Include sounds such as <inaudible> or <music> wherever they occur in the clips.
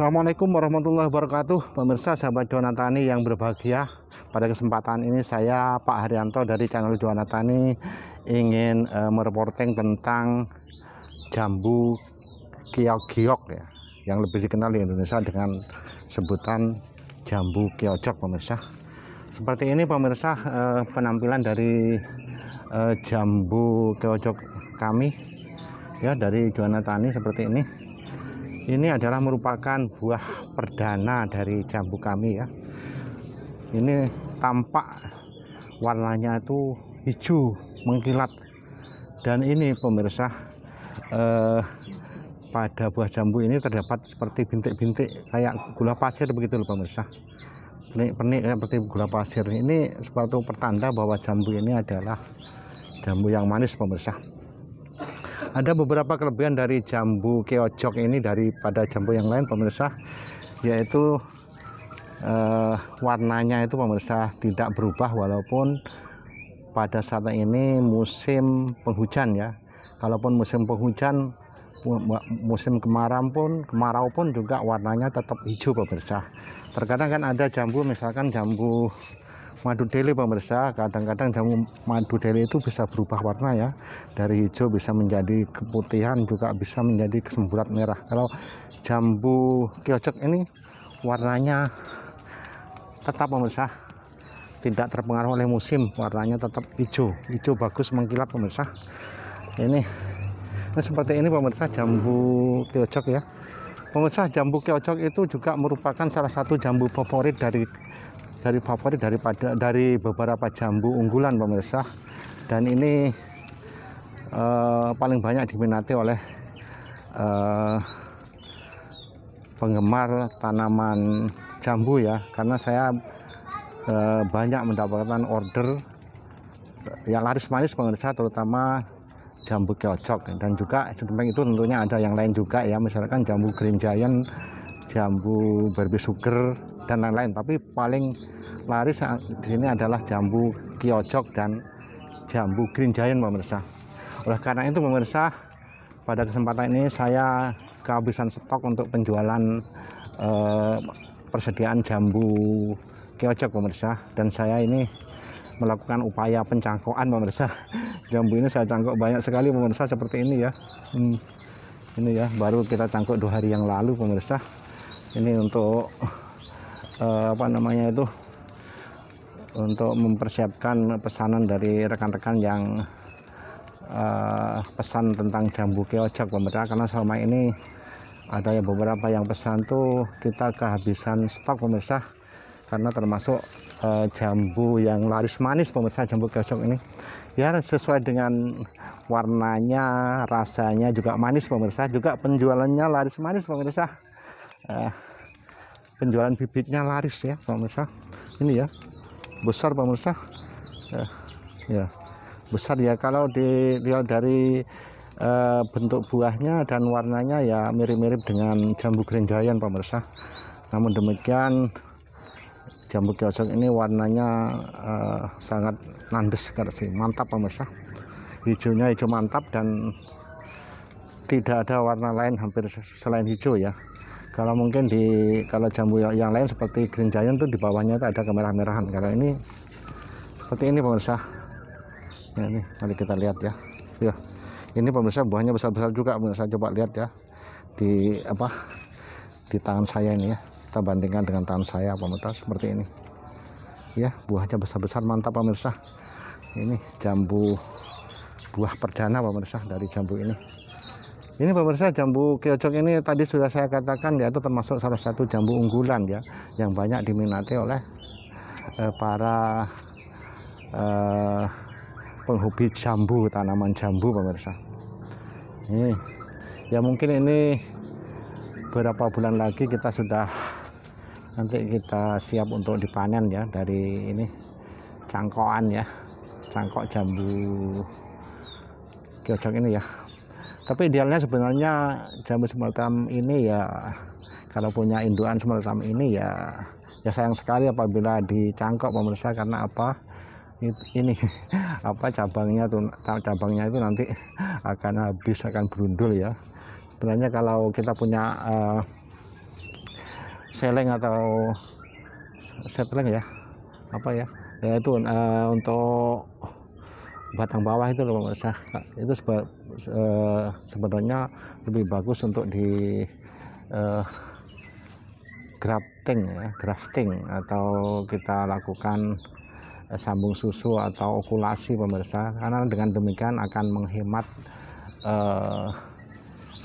Assalamualaikum warahmatullahi wabarakatuh Pemirsa sahabat Jonatani yang berbahagia Pada kesempatan ini saya Pak Haryanto dari channel Jonatani Ingin e, mereporting tentang jambu kiok-kiok ya Yang lebih dikenal di Indonesia dengan sebutan jambu kiocok pemirsa Seperti ini pemirsa e, penampilan dari e, jambu kiocok kami Ya dari Jonatani seperti ini ini adalah merupakan buah perdana dari jambu kami ya ini tampak warnanya itu hijau mengkilat dan ini pemirsa eh, pada buah jambu ini terdapat seperti bintik-bintik kayak gula pasir begitu loh pemirsa penik-penik seperti gula pasir ini suatu pertanda bahwa jambu ini adalah jambu yang manis pemirsa ada beberapa kelebihan dari jambu keocok ini daripada jambu yang lain pemirsa yaitu eh, warnanya itu pemirsa tidak berubah walaupun pada saat ini musim penghujan ya kalaupun musim penghujan musim kemarau pun kemarau pun juga warnanya tetap hijau pemirsa terkadang kan ada jambu misalkan jambu madu deli pemirsa kadang-kadang jamu madu deli itu bisa berubah warna ya dari hijau bisa menjadi keputihan juga bisa menjadi kesemburat merah kalau jambu kiocek ini warnanya tetap pemirsa tidak terpengaruh oleh musim warnanya tetap hijau hijau bagus mengkilap pemirsa ini nah seperti ini pemirsa jambu kiocok ya pemirsa jambu kiocok itu juga merupakan salah satu jambu favorit dari dari favorit daripada dari beberapa jambu unggulan pemirsa dan ini uh, paling banyak diminati oleh uh, penggemar tanaman jambu ya karena saya uh, banyak mendapatkan order yang laris manis pemirsa terutama jambu keocok dan juga itu tentunya ada yang lain juga ya misalkan jambu green giant jambu berbi sugar dan lain-lain tapi paling laris di sini adalah jambu kiocok dan jambu green giant pemirsa oleh karena itu pemirsa pada kesempatan ini saya kehabisan stok untuk penjualan eh, persediaan jambu kiocok pemirsa dan saya ini melakukan upaya pencangkokan pemirsa jambu ini saya cangkok banyak sekali pemirsa seperti ini ya hmm. ini ya baru kita cangkok dua hari yang lalu pemirsa ini untuk uh, apa namanya itu untuk mempersiapkan pesanan dari rekan-rekan yang uh, pesan tentang jambu keojek pemerintah karena selama ini ada yang beberapa yang pesan tuh kita kehabisan stok pemirsa karena termasuk e, jambu yang laris manis pemirsa jambu keocok ini ya sesuai dengan warnanya rasanya juga manis pemirsa juga penjualannya laris manis pemirsa eh, penjualan bibitnya laris ya pemirsa ini ya besar pemirsa eh, ya besar ya kalau dilihat dari eh, bentuk buahnya dan warnanya ya mirip-mirip dengan jambu green giant pemirsa namun demikian jambu kiosok ini warnanya uh, sangat nandes sih mantap pemirsa hijaunya hijau mantap dan tidak ada warna lain hampir selain hijau ya kalau mungkin di kalau jambu yang lain seperti green giant tuh di bawahnya itu ada kemerah-merahan kalau ini seperti ini pemirsa ya, ini mari kita lihat ya ya ini pemirsa buahnya besar-besar juga pemirsa coba lihat ya di apa di tangan saya ini ya kita bandingkan dengan tangan saya pemirsa seperti ini ya buahnya besar-besar mantap pemirsa ini jambu buah perdana pemirsa dari jambu ini ini pemirsa jambu keocok ini tadi sudah saya katakan yaitu termasuk salah satu jambu unggulan ya yang banyak diminati oleh eh, para eh, penghobi jambu tanaman jambu pemirsa. Ini ya mungkin ini beberapa bulan lagi kita sudah nanti kita siap untuk dipanen ya dari ini cangkokan ya cangkok jambu keocok ini ya tapi idealnya sebenarnya jamu semeltam ini ya kalau punya induan semeltam ini ya ya sayang sekali apabila dicangkok pemirsa karena apa ini <laughs> apa cabangnya tuh cabangnya itu nanti <laughs> akan habis akan berundul ya sebenarnya kalau kita punya uh, seleng atau setleng ya apa ya ya itu uh, untuk batang bawah itu loh pemirsa nah, itu sebe, eh, se, sebenarnya lebih bagus untuk di uh, grafting ya grafting atau kita lakukan eh, sambung susu atau okulasi pemirsa nah, karena dengan demikian akan menghemat uh,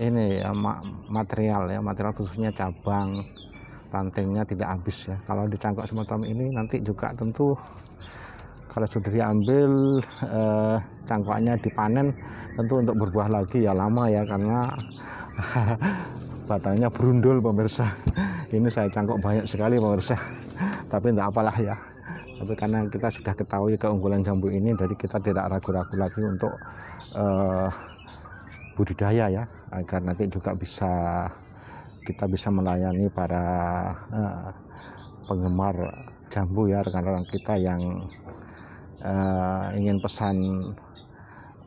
ini ya ma material ya material khususnya cabang rantingnya tidak habis ya kalau dicangkok semacam ini nanti juga tentu kalau sudah diambil eh, cangkoknya dipanen tentu untuk berbuah lagi ya lama ya karena <laughs> batangnya berundul pemirsa ini saya cangkok banyak sekali pemirsa tapi tidak apalah ya tapi karena kita sudah ketahui keunggulan jambu ini jadi kita tidak ragu-ragu lagi untuk eh, budidaya ya agar nanti juga bisa kita bisa melayani para eh, penggemar jambu ya rekan-rekan kita yang uh, ingin pesan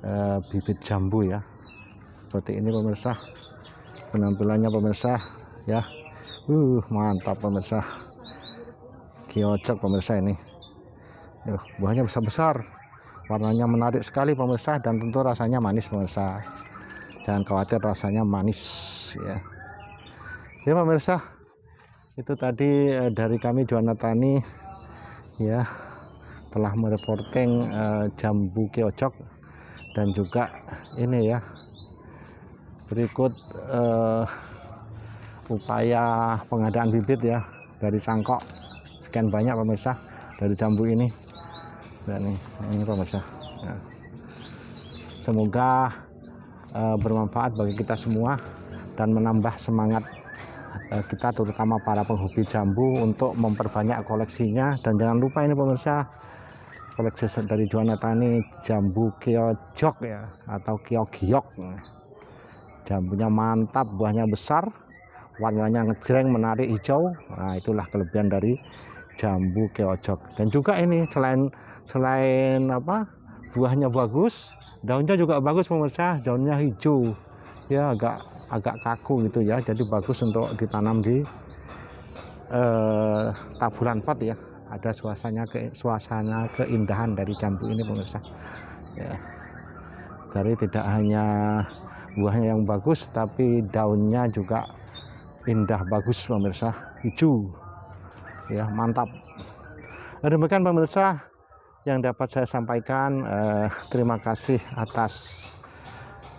uh, bibit jambu ya seperti ini pemirsa penampilannya pemirsa ya uh mantap pemirsa kiocok pemirsa ini uh, buahnya besar-besar warnanya menarik sekali pemirsa dan tentu rasanya manis pemirsa jangan khawatir rasanya manis ya ya pemirsa itu tadi eh, dari kami Juana Tani ya telah mereporting uh, eh, jambu keocok dan juga ini ya berikut uh, upaya pengadaan bibit ya dari sangkok sekian banyak pemirsa dari jambu ini dan ini, ini pemirsa ya. semoga uh, bermanfaat bagi kita semua dan menambah semangat uh, kita terutama para penghobi jambu untuk memperbanyak koleksinya dan jangan lupa ini pemirsa koleksi dari Juana Tani jambu kiojok ya atau kiogiok jambunya mantap buahnya besar warnanya ngejreng menarik hijau nah itulah kelebihan dari jambu kiojok dan juga ini selain selain apa buahnya bagus daunnya juga bagus pemirsa daunnya hijau ya agak agak kaku gitu ya jadi bagus untuk ditanam di eh, taburan pot ya ada suasana ke, suasana keindahan dari jambu ini pemirsa ya. dari tidak hanya buahnya yang bagus tapi daunnya juga indah bagus pemirsa hijau ya mantap nah, demikian pemirsa yang dapat saya sampaikan eh, terima kasih atas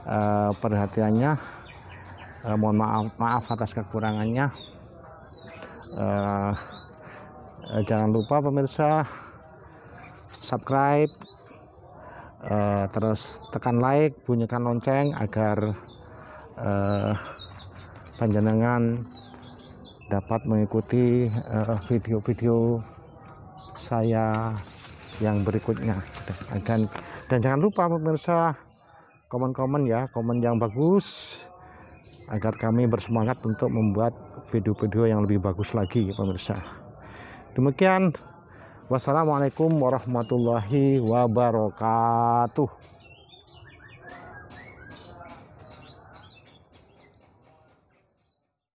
eh, perhatiannya eh, mohon maaf maaf atas kekurangannya eh, Eh, jangan lupa pemirsa subscribe eh, terus tekan like bunyikan lonceng agar eh, panjenengan dapat mengikuti eh, video-video eh, saya yang berikutnya dan dan jangan lupa pemirsa komen-komen ya komen yang bagus agar kami bersemangat untuk membuat video-video yang lebih bagus lagi pemirsa Demikian. Wassalamualaikum warahmatullahi wabarakatuh.